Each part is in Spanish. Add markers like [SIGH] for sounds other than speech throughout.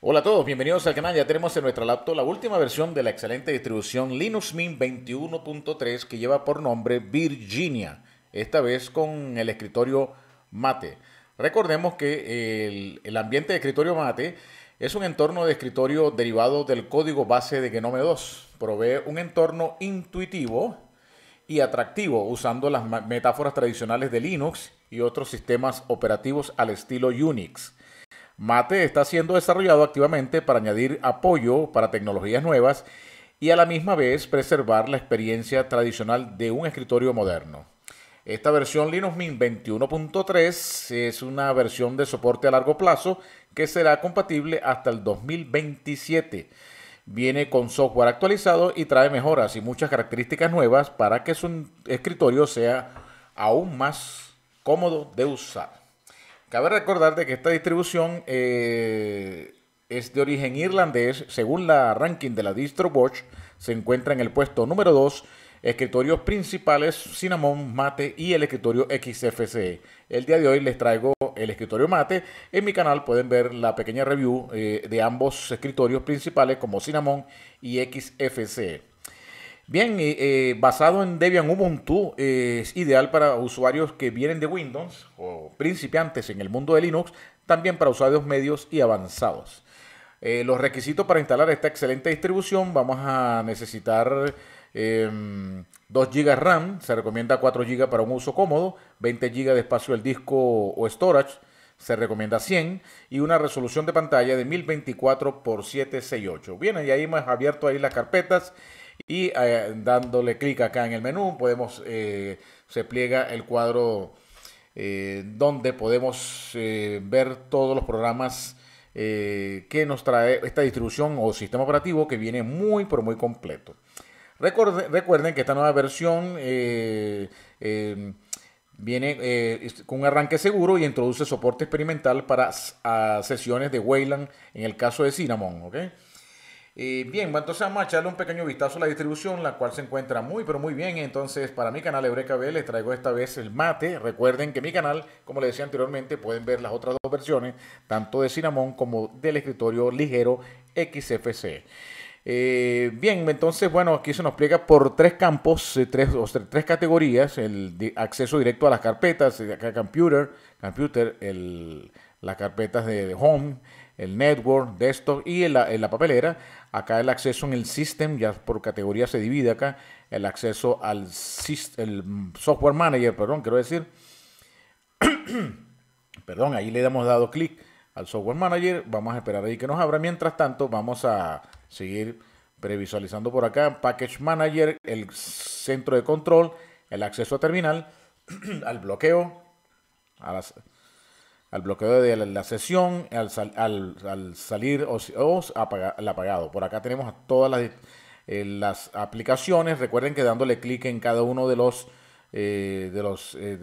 Hola a todos, bienvenidos al canal. Ya tenemos en nuestra laptop la última versión de la excelente distribución Linux Mint 21.3 que lleva por nombre Virginia, esta vez con el escritorio Mate. Recordemos que el, el ambiente de escritorio Mate es un entorno de escritorio derivado del código base de Gnome 2. Provee un entorno intuitivo y atractivo usando las metáforas tradicionales de Linux y otros sistemas operativos al estilo Unix. Mate está siendo desarrollado activamente para añadir apoyo para tecnologías nuevas y a la misma vez preservar la experiencia tradicional de un escritorio moderno. Esta versión Linux Mint 21.3 es una versión de soporte a largo plazo que será compatible hasta el 2027. Viene con software actualizado y trae mejoras y muchas características nuevas para que su escritorio sea aún más cómodo de usar. Cabe recordar que esta distribución eh, es de origen irlandés. Según la ranking de la DistroWatch, se encuentra en el puesto número 2 escritorios principales Cinnamon Mate y el escritorio XFCE. El día de hoy les traigo el escritorio Mate. En mi canal pueden ver la pequeña review eh, de ambos escritorios principales como Cinnamon y XFCE. Bien, eh, basado en Debian Ubuntu, eh, es ideal para usuarios que vienen de Windows o principiantes en el mundo de Linux, también para usuarios medios y avanzados. Eh, los requisitos para instalar esta excelente distribución, vamos a necesitar 2 em, GB RAM, se recomienda 4 GB para un uso cómodo, 20 GB de espacio del disco o storage, se recomienda 100 y una resolución de pantalla de 1024 x 768. Bien, y ahí hemos abierto ahí las carpetas. Y eh, dándole clic acá en el menú podemos, eh, se pliega el cuadro eh, donde podemos ver todos los programas que nos trae esta distribución o sistema operativo que viene muy pero muy completo. Recuerden, que esta nueva versión Viene con un arranque seguro y introduce soporte experimental para sesiones de Wayland en el caso de Cinnamon. ¿okay? bien, entonces vamos a echarle un pequeño vistazo a la distribución, la cual se encuentra muy, pero muy bien. Entonces, para mi canal Eureka B les traigo esta vez el mate. Recuerden que mi canal, como les decía anteriormente, pueden ver las otras dos versiones, tanto de Cinnamon como del escritorio ligero XFC. Eh, bien, entonces, bueno, aquí se nos pliega por tres campos, eh, tres, tres, categorías, el acceso directo a las carpetas, eh, Acá computer, computer el, las carpetas de home, el network, desktop y en la, papelera. Acá el acceso en el system, ya por categoría se divide acá, el acceso al software manager, perdón, quiero decir. [COUGHS] perdón, ahí le hemos dado clic al software manager. Vamos a esperar ahí que nos abra. Mientras tanto, vamos a seguir previsualizando por acá. Package manager, el centro de control, el acceso a terminal, [COUGHS] al bloqueo, a las al bloqueo de la sesión, al, salir o, al apagado. Por acá tenemos todas eh, las, aplicaciones. Recuerden que dándole clic en cada uno de los eh, de los eh,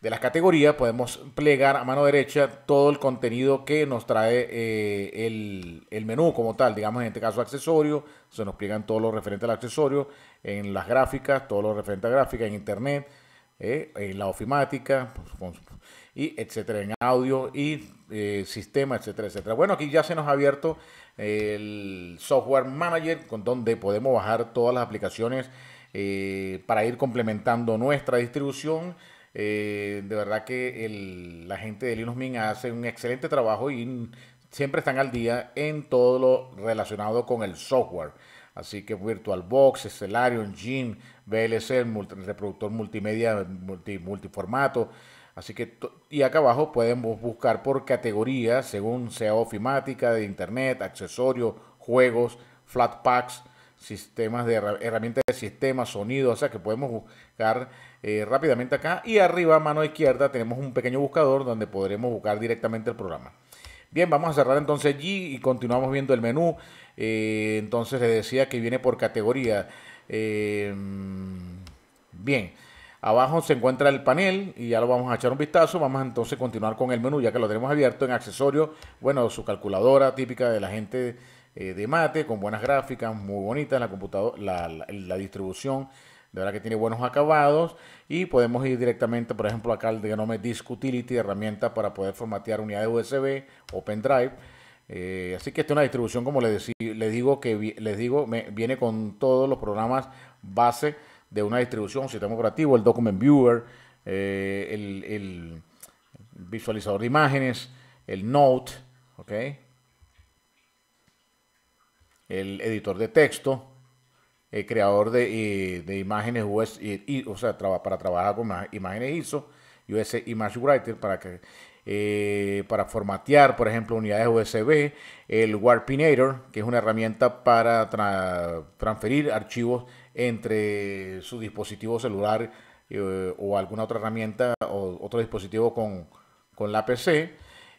de, las categorías podemos plegar a mano derecha todo el contenido que nos trae el, menú como tal. Digamos en este caso accesorio, se nos pliegan todos los referentes al accesorio, en las gráficas, todos los referentes a gráficas, en internet. en la ofimática, y etcétera, en audio y eh, sistema, etcétera, etcétera. Bueno, aquí ya se nos ha abierto eh, el software manager con donde podemos bajar todas las aplicaciones eh, para ir complementando nuestra distribución. de verdad que la gente de Linux Mint hace un excelente trabajo y siempre están al día en todo lo relacionado con el software. Así que VirtualBox, Stellarium, Engine, VLC, reproductor multimedia, multi, multiformato, Así que, y acá abajo podemos buscar por categoría, según sea ofimática, de internet, accesorios, juegos, flat packs, sistemas de herramientas de sistema, sonido, o sea que podemos buscar eh, rápidamente acá. Y arriba, a mano izquierda, tenemos un pequeño buscador donde podremos buscar directamente el programa. Bien, vamos a cerrar entonces allí y continuamos viendo el menú. Eh, entonces les decía que viene por categoría. Eh, mm, bien. Abajo se encuentra el panel y ya lo vamos a echar un vistazo. Vamos entonces a continuar con el menú ya que lo tenemos abierto en accesorios. Bueno, su calculadora típica de la gente eh, de mate con buenas gráficas, muy bonitas, la, computadora, la, distribución de verdad que tiene buenos acabados y podemos ir directamente, por ejemplo, acá al de Disk Utility, herramienta para poder formatear unidades USB Open Drive. Eh, así que esta es una distribución, como les, digo, que les digo, me, viene con todos los programas base de una distribución, sistema operativo, el document viewer, eh, el, visualizador de imágenes, el note, el editor de texto, el creador de, eh, imágenes US, o sea, para trabajar con imágenes ISO, US Image Writer para que eh, para formatear, por ejemplo, unidades USB, el Warpinator, que es una herramienta para transferir archivos entre su dispositivo celular eh, o alguna otra herramienta o otro dispositivo con, la PC.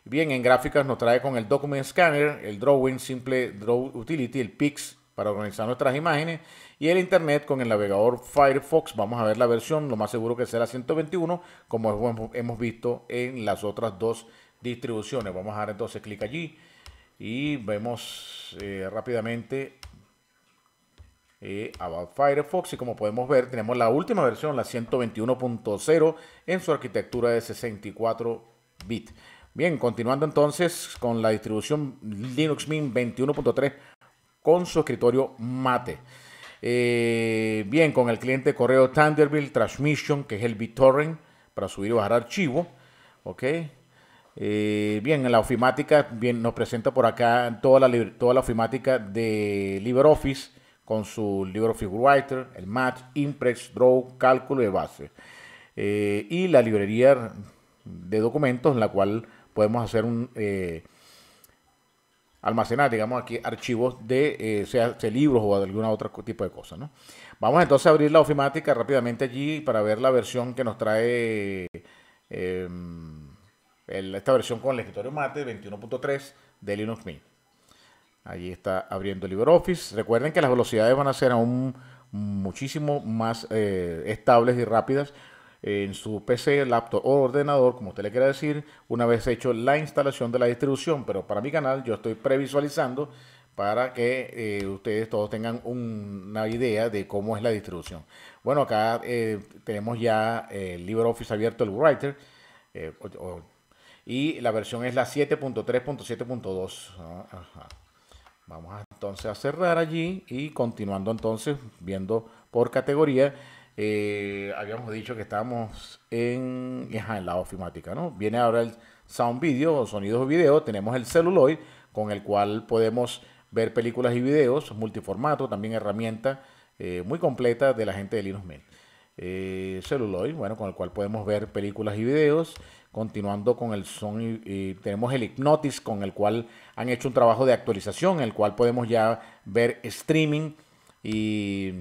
Bien, en gráficas nos trae con el Document Scanner, el Drawing Simple Draw Utility, el PIX para organizar nuestras imágenes y el Internet con el navegador Firefox. Vamos a ver la versión, lo más seguro que será 121, como hemos visto en las otras dos distribuciones. Vamos a dar entonces clic allí y vemos eh, rápidamente eh, About Firefox y como podemos ver tenemos la última versión, la 121.0 en su arquitectura de 64 bits. Bien, continuando entonces con la distribución Linux Mint 21.3 con su escritorio Mate. Eh, bien, con el cliente de correo Thunderbird Transmission, que es el BitTorrent, para subir y bajar archivo. Ok. Eh, bien, en la ofimática bien, nos presenta por acá toda la, toda la ofimática de LibreOffice con su libro Figure Writer, el Match, impress, Draw, Cálculo de Base. Eh, y la librería de documentos en la cual podemos hacer un... Eh, almacenar, digamos aquí, archivos de, eh, sea, libros o de alguna otra tipo de cosas. Vamos entonces a abrir la ofimática rápidamente allí para ver la versión que nos trae esta versión con el escritorio Mate 21.3 de Linux Mint. Allí está abriendo LibreOffice. Recuerden que las velocidades van a ser aún muchísimo más eh, estables y rápidas en su PC, laptop o ordenador, como usted le quiera decir, una vez hecho la instalación de la distribución. Pero para mi canal yo estoy previsualizando para que eh, ustedes todos tengan una idea de cómo es la distribución. Bueno, acá eh, tenemos ya el LibreOffice abierto, el Writer, y la versión es la 7.3.7.2. Vamos entonces a cerrar allí y continuando entonces viendo por categoría. Eh, habíamos dicho que estábamos en, en la ofimática, ¿no? Viene ahora el sound video o sonidos video. Tenemos el celuloid con el cual podemos ver películas y videos, multiformato, también herramienta eh, muy completa de la gente de Linux Mint. Eh, celuloid, bueno, con el cual podemos ver películas y videos. Continuando con el son, y, tenemos el Hypnotis, con el cual han hecho un trabajo de actualización, en el cual podemos ya ver streaming y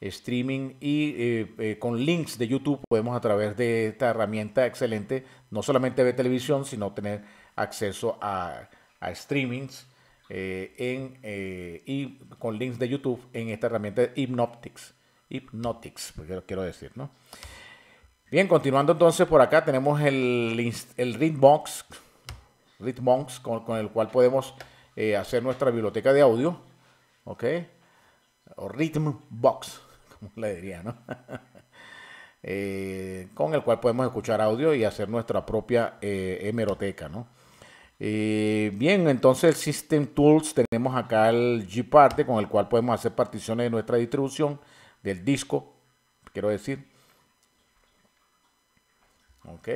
streaming y eh, eh, con links de YouTube podemos a través de esta herramienta excelente no solamente ver televisión sino tener acceso a, a streamings y con links de YouTube en esta herramienta Hypnoptics. Hypnotics, pues, quiero decir, ¿no? Bien, continuando entonces por acá tenemos el, el con, con, el cual podemos eh, hacer nuestra biblioteca de audio, ¿ok? O Rhythmbox, [LAUGHS] como le diría, ¿no? [LAUGHS] Eh, con el cual podemos escuchar audio y hacer nuestra propia eh, hemeroteca, ¿no? bien, entonces System Tools tenemos acá el parte con el cual podemos hacer particiones de nuestra distribución del disco, quiero decir. Ok.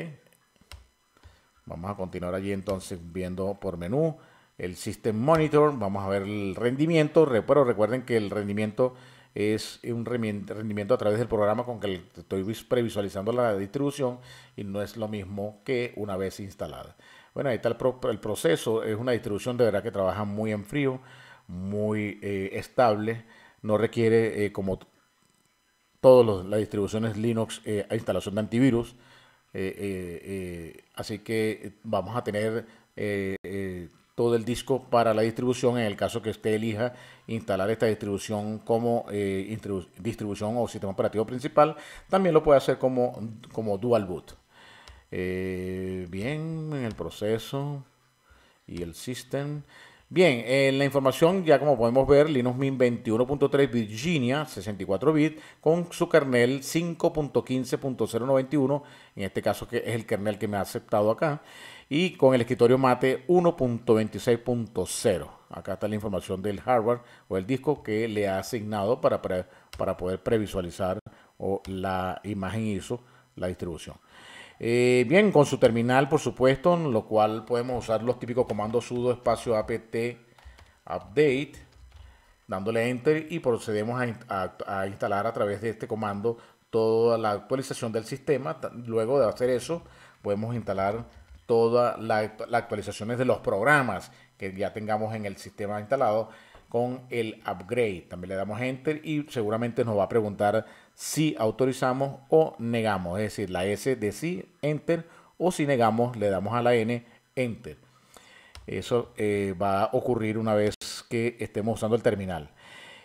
Vamos a continuar allí entonces viendo por menú el System Monitor. Vamos a ver el rendimiento. Pero recuerden que el rendimiento es un rendimiento a través del programa con que estoy previsualizando la distribución y no es lo mismo que una vez instalada. Bueno, ahí está el, proceso. Es una distribución de verdad que trabaja muy en frío, muy eh, estable. No requiere, eh, como todas las distribuciones Linux eh, a instalación de antivirus. Eh, eh, así que vamos a tener todo el disco para la distribución en el caso que usted elija instalar esta distribución como distribución o sistema operativo principal. También lo puede hacer como, como dual boot. bien, en el proceso y el system. Bien, en eh, la información ya como podemos ver, Linux Mint 21.3 Virginia 64 bit con su kernel 5.15.091, en este caso que es el kernel que me ha aceptado acá, y con el escritorio Mate 1.26.0. Acá está la información del hardware o el disco que le ha asignado para, poder previsualizar o la imagen ISO, la distribución. Eh, bien, con su terminal, por supuesto, lo cual podemos usar los típicos comandos sudo espacio apt update, dándole enter y procedemos a, instalar a través de este comando toda la actualización del sistema. Luego de hacer eso, podemos instalar todas las actualizaciones de los programas que ya tengamos en el sistema instalado el upgrade. También le damos enter y seguramente nos va a preguntar si autorizamos o negamos, es decir, la S de sí, enter, o si negamos le damos a la N, enter. Eso eh, va a ocurrir una vez que estemos usando el terminal.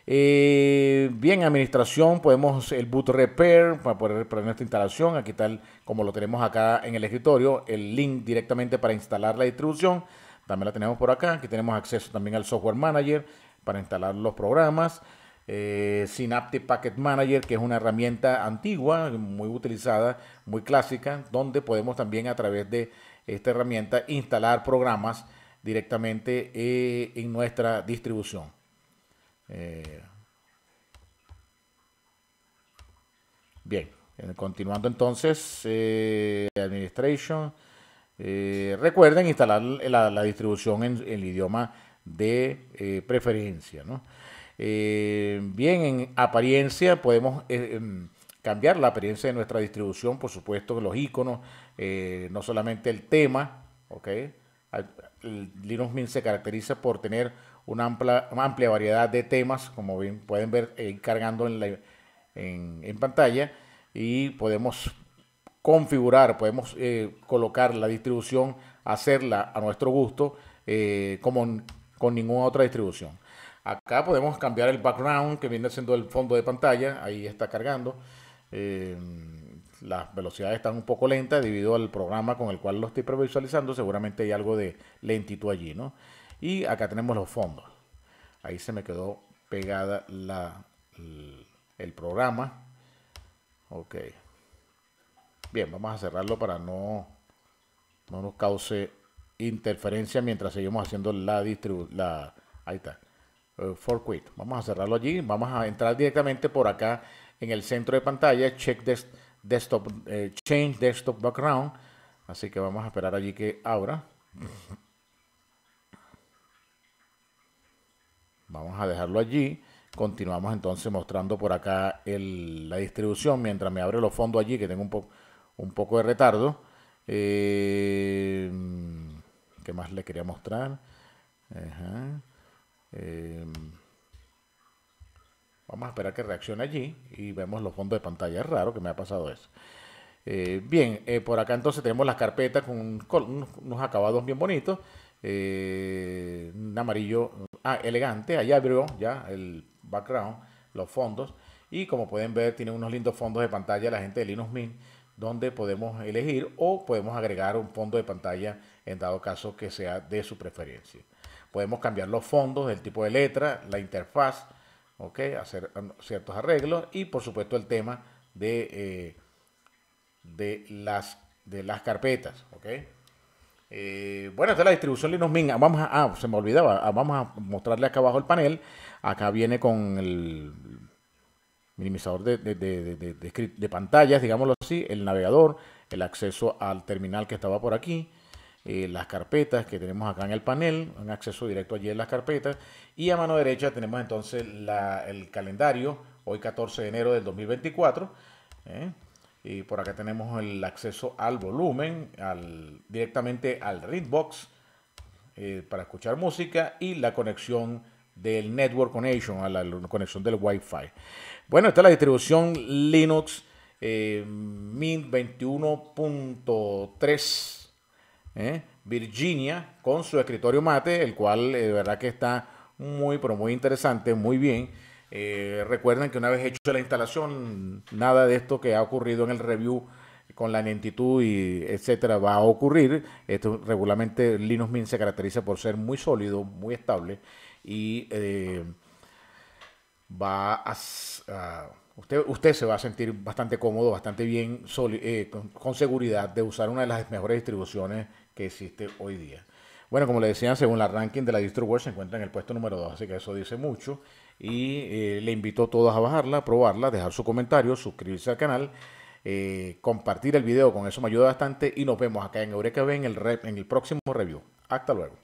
Eh, bien, administración, podemos el boot repair para poder poner nuestra instalación. Aquí tal como lo tenemos acá en el escritorio, el link directamente para instalar la distribución. También la tenemos por acá. Aquí tenemos acceso también al software manager, para instalar los programas. Eh, Synaptic Packet Manager, que es una herramienta antigua, muy utilizada, muy clásica, donde podemos también a través de esta herramienta instalar programas directamente eh, en nuestra distribución. Eh, bien, continuando entonces, Administration. recuerden instalar la, distribución en, en el idioma de eh, preferencia. Eh, bien, en apariencia podemos eh, em, cambiar la apariencia de nuestra distribución, por supuesto, los iconos, no solamente el tema. Linux Mint se caracteriza por tener una amplia, amplia variedad de temas, como bien pueden ver cargando en, en, pantalla, y podemos configurar, podemos colocar la distribución, hacerla a nuestro gusto, como con ninguna otra distribución. Acá podemos cambiar el background que viene siendo el fondo de pantalla, ahí está cargando. Eh, las velocidades están un poco lentas debido al programa con el cual lo estoy previsualizando, seguramente hay algo de lentitud allí, ¿no? Y acá tenemos los fondos. Ahí se me quedó pegada la, el programa. Ok. Bien, vamos a cerrarlo para no, no nos cause interferencia mientras seguimos haciendo la distribución. La, ahí está. Eh, for quit. Vamos a cerrarlo allí. Vamos a entrar directamente por acá en el centro de pantalla. Check des desktop, eh, change desktop background. Así que vamos a esperar allí que abra. Vamos a dejarlo allí. Continuamos entonces mostrando por acá el, la distribución mientras me abre los fondos allí, que tengo un, poco un poco de retardo. Eh, que más le quería mostrar? Eh, vamos a esperar que reaccione allí y vemos los fondos de pantalla. raro que me ha pasado eso. Eh, bien, eh, por acá entonces tenemos las carpetas con, unos acabados bien bonitos. un amarillo ah, elegante. Allá abrió ya el background, los fondos. Y como pueden ver, tiene unos lindos fondos de pantalla la gente de Linux min donde podemos elegir o podemos agregar un fondo de pantalla en dado caso que sea de su preferencia. Podemos cambiar los fondos, el tipo de letra, la interfaz, ¿okay? hacer ciertos arreglos y por supuesto el tema de, eh, de, las, de las carpetas. Eh, bueno, esta es la distribución Linux Mint. Vamos a, ah, se me olvidaba, ah, vamos a mostrarle acá abajo el panel. Acá viene con el minimizador de, de, de, pantallas, digámoslo así, el navegador, el acceso al terminal que estaba por aquí, eh, las carpetas que tenemos acá en el panel, un acceso directo allí en las carpetas, y a mano derecha tenemos entonces el calendario, hoy 14 de enero del 2024, ¿eh? y por acá tenemos el acceso al volumen, al, directamente al Readbox eh, para escuchar música y la conexión del Network Connection, a la conexión del Wi-Fi. Bueno, esta es la distribución Linux eh, Mint 21.3 eh, Virginia con su escritorio mate, el cual eh, de verdad que está muy, pero muy interesante, muy bien. Eh, recuerden que una vez hecho la instalación, nada de esto que ha ocurrido en el review con la lentitud y etcétera va a ocurrir. Esto regularmente Linux Mint se caracteriza por ser muy sólido, muy estable y eh, va a, usted, usted se va a sentir bastante cómodo, bastante bien, eh, con, seguridad de usar una de las mejores distribuciones que existe hoy día. Bueno, como le decían, según la ranking de la DistroWorld se encuentra en el puesto número 2, así que eso dice mucho. Y eh, le invito a todos a bajarla, a probarla, dejar su comentario, suscribirse al canal. compartir el video, con eso me ayuda bastante y nos vemos acá en Eureka en el, en el próximo review. Hasta luego.